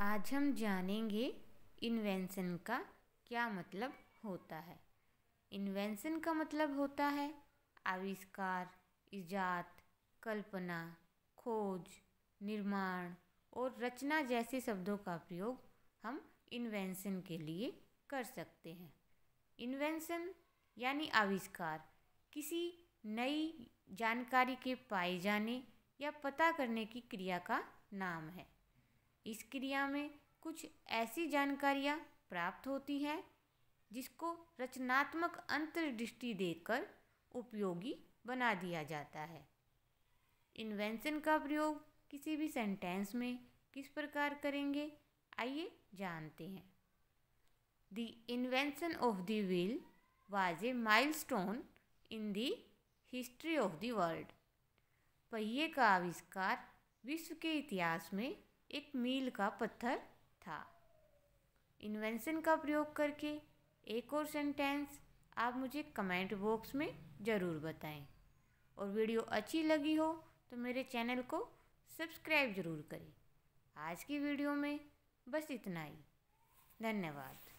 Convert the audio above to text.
आज हम जानेंगे इन्वेंशन का क्या मतलब होता है इन्वेंशन का मतलब होता है आविष्कार इजात कल्पना खोज निर्माण और रचना जैसे शब्दों का प्रयोग हम इन्वेंशन के लिए कर सकते हैं इन्वेंशन यानी आविष्कार किसी नई जानकारी के पाए जाने या पता करने की क्रिया का नाम है इस क्रिया में कुछ ऐसी जानकारियाँ प्राप्त होती हैं जिसको रचनात्मक अंतर्दृष्टि देकर उपयोगी बना दिया जाता है इन्वेंशन का प्रयोग किसी भी सेंटेंस में किस प्रकार करेंगे आइए जानते हैं the invention of the wheel was a milestone in the history of the world पहिए का आविष्कार विश्व के इतिहास में एक मील का पत्थर था इन्वेंशन का प्रयोग करके एक और सेंटेंस आप मुझे कमेंट बॉक्स में ज़रूर बताएं और वीडियो अच्छी लगी हो तो मेरे चैनल को सब्सक्राइब ज़रूर करें आज की वीडियो में बस इतना ही धन्यवाद